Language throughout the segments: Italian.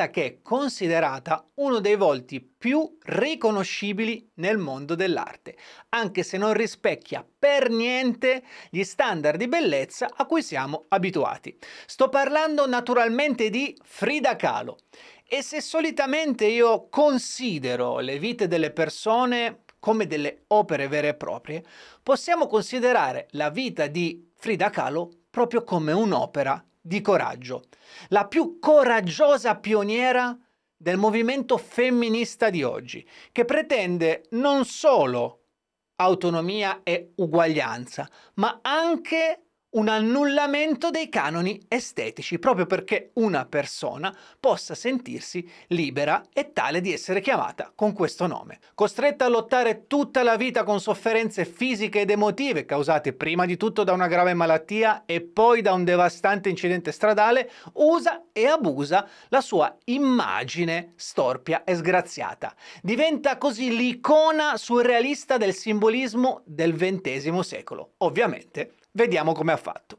ragazza che è considerata uno dei volti più riconoscibili nel mondo dell'arte, anche se non rispecchia per niente gli standard di bellezza a cui siamo abituati. Sto parlando naturalmente di Frida Kahlo. E se solitamente io considero le vite delle persone come delle opere vere e proprie, possiamo considerare la vita di Frida Kahlo proprio come un'opera di coraggio, la più coraggiosa pioniera del movimento femminista di oggi, che pretende non solo autonomia e uguaglianza, ma anche un annullamento dei canoni estetici, proprio perché una persona possa sentirsi libera e tale di essere chiamata con questo nome. Costretta a lottare tutta la vita con sofferenze fisiche ed emotive causate prima di tutto da una grave malattia e poi da un devastante incidente stradale, usa e abusa la sua immagine storpia e sgraziata. Diventa così l'icona surrealista del simbolismo del XX secolo. Ovviamente, vediamo come ha fatto.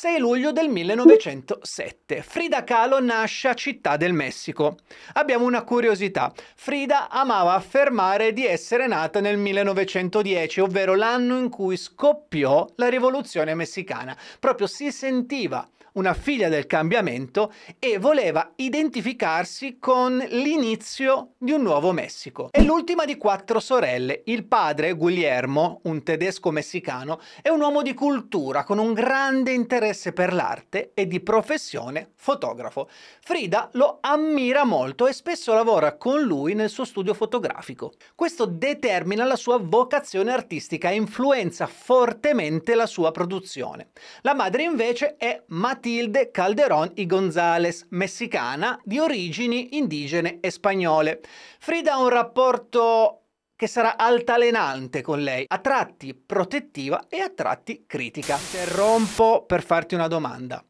6 luglio del 1907. Frida Kahlo nasce a Città del Messico. Abbiamo una curiosità. Frida amava affermare di essere nata nel 1910, ovvero l'anno in cui scoppiò la rivoluzione messicana. Proprio si sentiva una figlia del cambiamento e voleva identificarsi con l'inizio di un nuovo Messico. È l'ultima di quattro sorelle. Il padre, Guillermo, un tedesco messicano, è un uomo di cultura con un grande interesse per l'arte e di professione fotografo. Frida lo ammira molto e spesso lavora con lui nel suo studio fotografico. Questo determina la sua vocazione artistica e influenza fortemente la sua produzione. La madre invece è Matteo Matilde Calderón y González, messicana di origini indigene e spagnole. Frida ha un rapporto che sarà altalenante con lei, a tratti protettiva e a tratti critica. Interrompo per farti una domanda.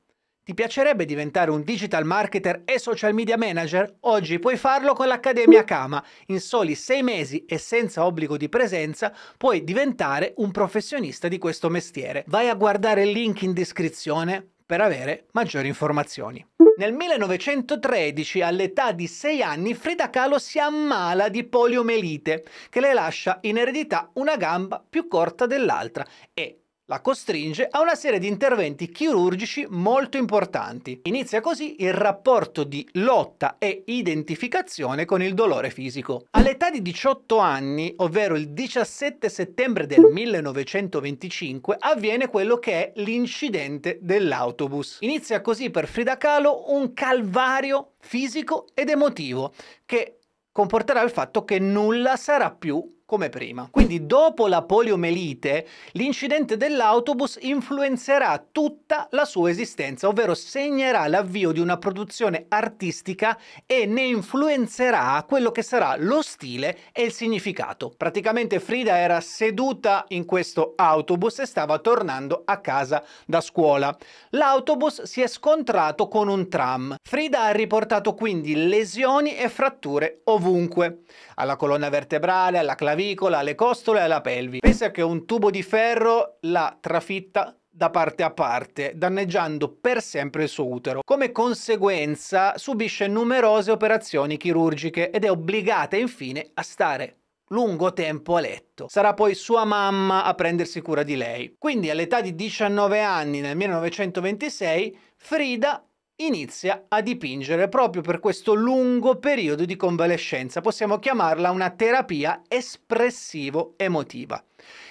Ti piacerebbe diventare un digital marketer e social media manager? Oggi puoi farlo con l'Accademia Kama. In soli sei mesi e senza obbligo di presenza puoi diventare un professionista di questo mestiere. Vai a guardare il link in descrizione per avere maggiori informazioni. Nel 1913, all'età di 6 anni, Frida Kahlo si ammala di poliomelite, che le lascia in eredità una gamba più corta dell'altra e la costringe a una serie di interventi chirurgici molto importanti. Inizia così il rapporto di lotta e identificazione con il dolore fisico. All'età di 18 anni, ovvero il 17 settembre del 1925, avviene quello che è l'incidente dell'autobus. Inizia così per Frida Kahlo un calvario fisico ed emotivo che comporterà il fatto che nulla sarà più come prima. Quindi dopo la poliomelite l'incidente dell'autobus influenzerà tutta la sua esistenza, ovvero segnerà l'avvio di una produzione artistica e ne influenzerà quello che sarà lo stile e il significato. Praticamente Frida era seduta in questo autobus e stava tornando a casa da scuola. L'autobus si è scontrato con un tram. Frida ha riportato quindi lesioni e fratture ovunque, alla colonna vertebrale, alla clavicula, clavicola, alle costole e alla pelvi. Pensa che un tubo di ferro la trafitta da parte a parte, danneggiando per sempre il suo utero. Come conseguenza subisce numerose operazioni chirurgiche ed è obbligata infine a stare lungo tempo a letto. Sarà poi sua mamma a prendersi cura di lei. Quindi all'età di 19 anni nel 1926 Frida inizia a dipingere proprio per questo lungo periodo di convalescenza. Possiamo chiamarla una terapia espressivo-emotiva.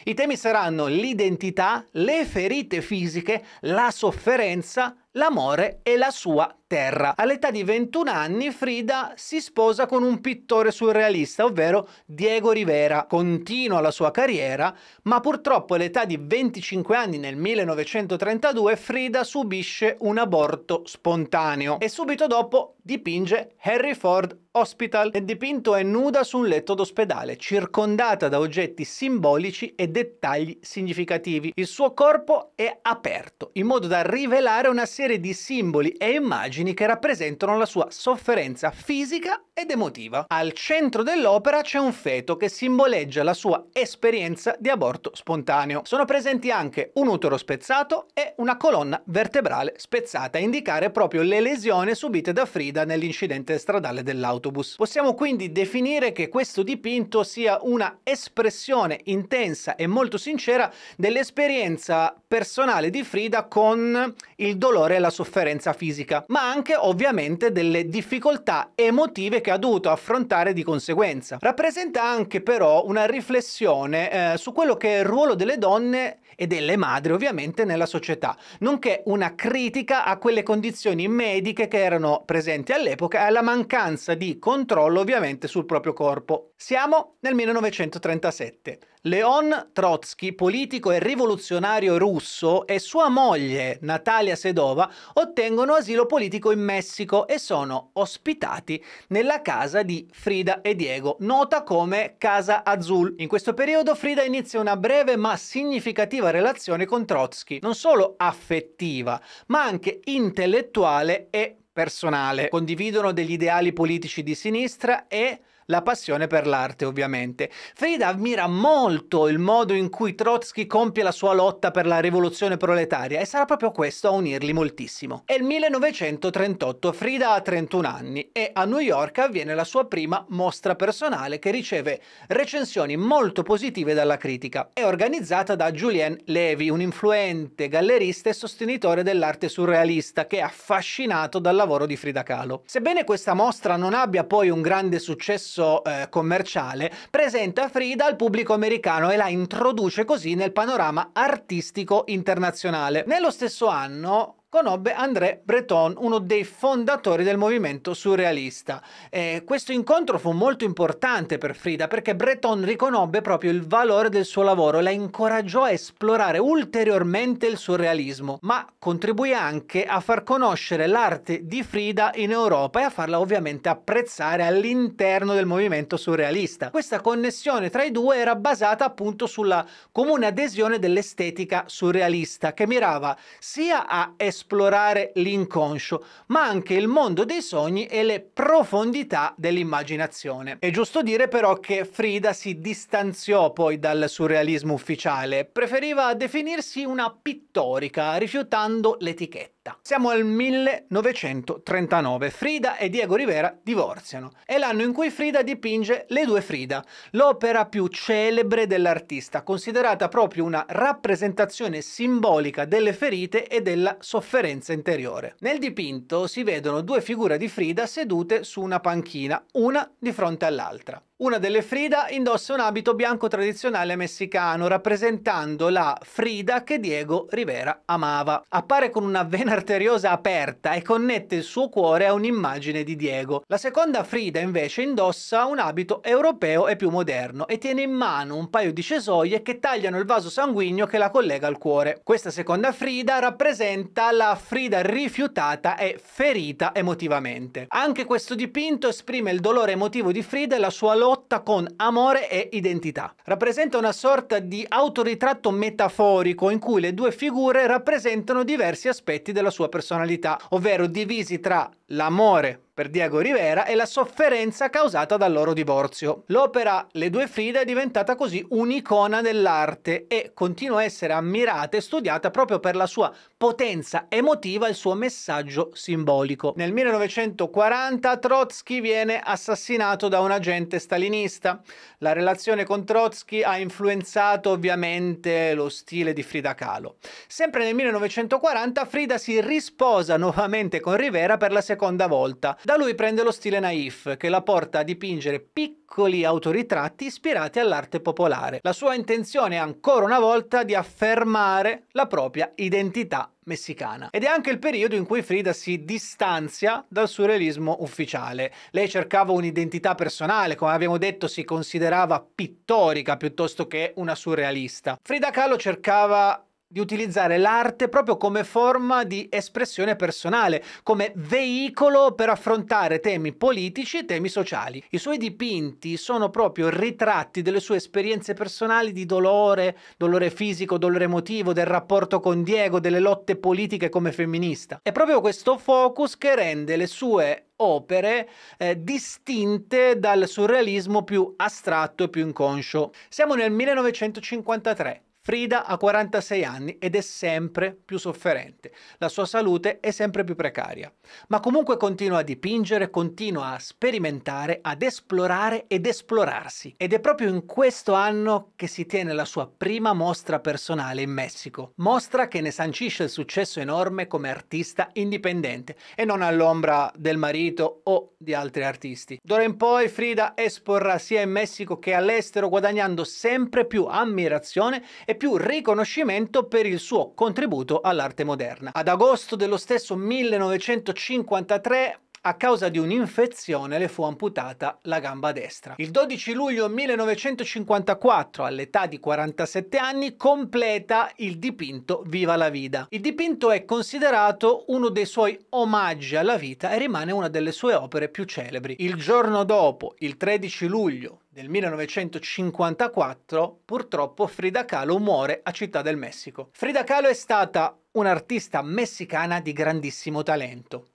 I temi saranno l'identità, le ferite fisiche, la sofferenza l'amore e la sua terra. All'età di 21 anni Frida si sposa con un pittore surrealista, ovvero Diego Rivera. Continua la sua carriera, ma purtroppo all'età di 25 anni nel 1932 Frida subisce un aborto spontaneo e subito dopo dipinge Harry Ford Hospital. Il dipinto è nuda su un letto d'ospedale, circondata da oggetti simbolici e dettagli significativi. Il suo corpo è aperto, in modo da rivelare una serie serie di simboli e immagini che rappresentano la sua sofferenza fisica ed emotiva. Al centro dell'opera c'è un feto che simboleggia la sua esperienza di aborto spontaneo. Sono presenti anche un utero spezzato e una colonna vertebrale spezzata a indicare proprio le lesioni subite da Frida nell'incidente stradale dell'autobus. Possiamo quindi definire che questo dipinto sia una espressione intensa e molto sincera dell'esperienza personale di Frida con il dolore la sofferenza fisica, ma anche ovviamente delle difficoltà emotive che ha dovuto affrontare di conseguenza. Rappresenta anche però una riflessione eh, su quello che è il ruolo delle donne e delle madri ovviamente nella società, nonché una critica a quelle condizioni mediche che erano presenti all'epoca e alla mancanza di controllo ovviamente sul proprio corpo. Siamo nel 1937. Leon Trotsky, politico e rivoluzionario russo, e sua moglie Natalia Sedova ottengono asilo politico in Messico e sono ospitati nella casa di Frida e Diego, nota come Casa Azul. In questo periodo Frida inizia una breve ma significativa significativa relazione con Trotsky, non solo affettiva, ma anche intellettuale e personale. Condividono degli ideali politici di sinistra e la passione per l'arte ovviamente. Frida ammira molto il modo in cui Trotsky compie la sua lotta per la rivoluzione proletaria e sarà proprio questo a unirli moltissimo. È il 1938, Frida ha 31 anni e a New York avviene la sua prima mostra personale che riceve recensioni molto positive dalla critica. È organizzata da Julien Levy, un influente gallerista e sostenitore dell'arte surrealista che è affascinato dal lavoro di Frida Kahlo. Sebbene questa mostra non abbia poi un grande successo successo eh, commerciale, presenta Frida al pubblico americano e la introduce così nel panorama artistico internazionale. Nello stesso anno conobbe André Breton, uno dei fondatori del movimento surrealista. Eh, questo incontro fu molto importante per Frida perché Breton riconobbe proprio il valore del suo lavoro e la incoraggiò a esplorare ulteriormente il surrealismo, ma contribuì anche a far conoscere l'arte di Frida in Europa e a farla ovviamente apprezzare all'interno del movimento surrealista. Questa connessione tra i due era basata appunto sulla comune adesione dell'estetica surrealista che mirava sia a esplorare esplorare l'inconscio, ma anche il mondo dei sogni e le profondità dell'immaginazione. È giusto dire però che Frida si distanziò poi dal surrealismo ufficiale, preferiva definirsi una pittorica, rifiutando l'etichetta città. Siamo al 1939, Frida e Diego Rivera divorziano. È l'anno in cui Frida dipinge Le due Frida, l'opera più celebre dell'artista, considerata proprio una rappresentazione simbolica delle ferite e della sofferenza interiore. Nel dipinto si vedono due figure di Frida sedute su una panchina, una di fronte all'altra. Una delle Frida indossa un abito bianco tradizionale messicano, rappresentando la Frida che Diego Rivera amava. Appare con una vena arteriosa aperta e connette il suo cuore a un'immagine di Diego. La seconda Frida invece indossa un abito europeo e più moderno e tiene in mano un paio di cesoie che tagliano il vaso sanguigno che la collega al cuore. Questa seconda Frida rappresenta la Frida rifiutata e ferita emotivamente. Anche questo dipinto esprime il dolore emotivo di Frida e la sua loro lotta con amore e identità. Rappresenta una sorta di autoritratto metaforico in cui le due figure rappresentano diversi aspetti della sua personalità, ovvero divisi tra l'amore per Diego Rivera e la sofferenza causata dal loro divorzio. L'opera Le due Frida è diventata così un'icona dell'arte e continua a essere ammirata e studiata proprio per la sua potenza emotiva e il suo messaggio simbolico. Nel 1940 Trotsky viene assassinato da un agente stalinista. La relazione con Trotsky ha influenzato ovviamente lo stile di Frida Kahlo. Sempre nel 1940 Frida si risposa nuovamente con Rivera per la seconda volta. Da lui prende lo stile naif, che la porta a dipingere piccoli autoritratti ispirati all'arte popolare. La sua intenzione è ancora una volta di affermare la propria identità messicana. Ed è anche il periodo in cui Frida si distanzia dal surrealismo ufficiale. Lei cercava un'identità personale, come abbiamo detto si considerava pittorica piuttosto che una surrealista. Frida Kahlo cercava di utilizzare l'arte proprio come forma di espressione personale, come veicolo per affrontare temi politici e temi sociali. I suoi dipinti sono proprio ritratti delle sue esperienze personali di dolore, dolore fisico, dolore emotivo, del rapporto con Diego, delle lotte politiche come femminista. È proprio questo focus che rende le sue opere eh, distinte dal surrealismo più astratto e più inconscio. Siamo nel 1953. Frida ha 46 anni ed è sempre più sofferente. La sua salute è sempre più precaria. Ma comunque continua a dipingere, continua a sperimentare, ad esplorare ed esplorarsi. Ed è proprio in questo anno che si tiene la sua prima mostra personale in Messico. Mostra che ne sancisce il successo enorme come artista indipendente e non all'ombra del marito o di altri artisti. D'ora in poi Frida esporrà sia in Messico che all'estero guadagnando sempre più ammirazione e più riconoscimento per il suo contributo all'arte moderna. Ad agosto dello stesso 1953 a causa di un'infezione le fu amputata la gamba destra. Il 12 luglio 1954, all'età di 47 anni, completa il dipinto Viva la Vida. Il dipinto è considerato uno dei suoi omaggi alla vita e rimane una delle sue opere più celebri. Il giorno dopo, il 13 luglio del 1954, purtroppo Frida Kahlo muore a Città del Messico. Frida Kahlo è stata un'artista messicana di grandissimo talento.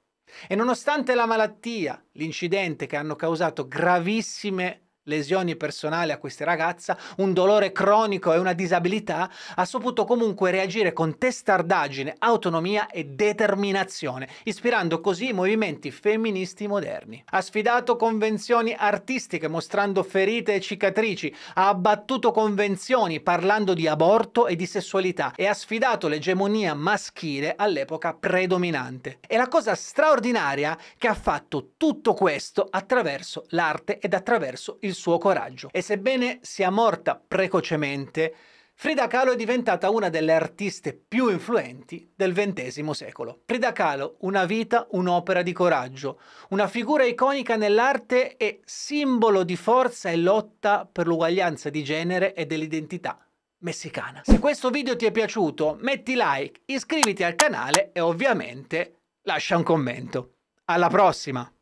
E nonostante la malattia, l'incidente che hanno causato gravissime lesioni personali a questa ragazza, un dolore cronico e una disabilità, ha saputo comunque reagire con testardaggine, autonomia e determinazione, ispirando così i movimenti femministi moderni. Ha sfidato convenzioni artistiche mostrando ferite e cicatrici, ha abbattuto convenzioni parlando di aborto e di sessualità e ha sfidato l'egemonia maschile all'epoca predominante. E la cosa straordinaria è che ha fatto tutto questo attraverso l'arte ed attraverso il il suo coraggio. E sebbene sia morta precocemente, Frida Kahlo è diventata una delle artiste più influenti del XX secolo. Frida Kahlo, una vita, un'opera di coraggio, una figura iconica nell'arte e simbolo di forza e lotta per l'uguaglianza di genere e dell'identità messicana. Se questo video ti è piaciuto, metti like, iscriviti al canale e ovviamente lascia un commento. Alla prossima!